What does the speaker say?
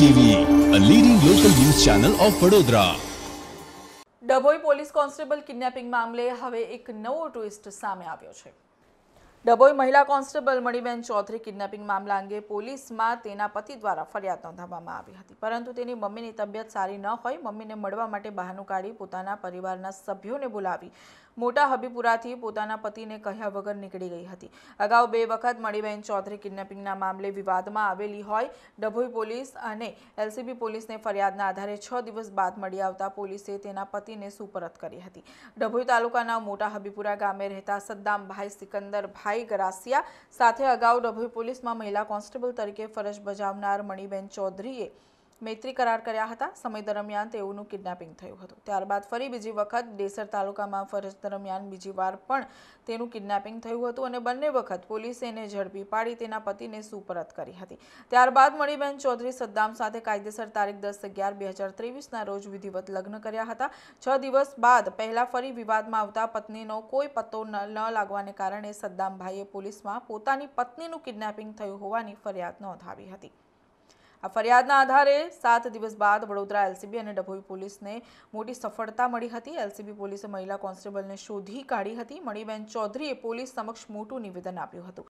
TV a leading local news channel of Vadodara Dabhoi police constable kidnapping મામલે હવે એક નવો ટ્વિસ્ટ સામે આવ્યો છે ડભોઈ મહિલા કોન્સ્ટેબલ મણિબેન ચૌધરી કિડનેપિંગ મામલા અંગે પોલીસમાં તેના પતિ દ્વારા ફરિયાદ નોંધાવવામાં આવી હતી પરંતુ તેની મમ્મીની તબિયત સારી ન હોય મમ્મીને મળવા માટે બહાનું કાઢી પોતાના પરિવારના સભ્યોને બોલાવી મોટા હબીપુરાથી પોતાના પતિને કહ્યા વગર નીકળી ગઈ હતી અગાઉ બે વખત મણિબેન ચૌધરી કિડનેપિંગના મામલે વિવાદમાં આવેલી હોય ડભોઈ પોલીસ અને એલસીબી પોલીસને ફરિયાદના આધારે છ દિવસ બાદ મળી આવતા પોલીસે તેના પતિને સુપરત કરી હતી ડભોઈ તાલુકાના મોટા હબીપુરા ગામે રહેતા સદ્દામભાઈ સિકંદરભાઈ ભાઈ ગરાસિયા સાથે અગાઉ ડભોઈ પોલીસમાં મહિલા કોન્સ્ટેબલ તરીકે ફરજ બજાવનાર મણીબેન ચૌધરીએ મૈત્રી કરાર કર્યા હતા સમય દરમિયાન તેઓનું કિડનેપિંગ થયું હતું ત્યારબાદ ફરી બીજી વખત ડેસર તાલુકામાં ફરજ દરમિયાન બીજી વાર પણ તેનું કિડનેપિંગ થયું હતું અને બંને વખત પોલીસે એને ઝડપી પાડી તેના પતિને સુપરત કરી હતી ત્યારબાદ મણિબેન ચૌધરી સદ્દામ સાથે કાયદેસર તારીખ દસ અગિયાર બે હજાર ત્રેવીસના રોજ વિધિવત લગ્ન કર્યા હતા છ દિવસ બાદ પહેલા ફરી વિવાદમાં આવતા પત્નીનો કોઈ પત્તો ન લાગવાને કારણે સદ્દામભાઈએ પોલીસમાં પોતાની પત્નીનું કિડનેપિંગ થયું હોવાની ફરિયાદ નોંધાવી હતી આ ફરિયાદના આધારે સાત દિવસ બાદ વડોદરા એલસીબી અને ડભોઈ પોલીસને મોટી સફળતા મળી હતી એલસીબી પોલીસે મહિલા કોન્સ્ટેબલને શોધી કાઢી હતી મણીબેન ચૌધરીએ પોલીસ સમક્ષ મોટું નિવેદન આપ્યું હતું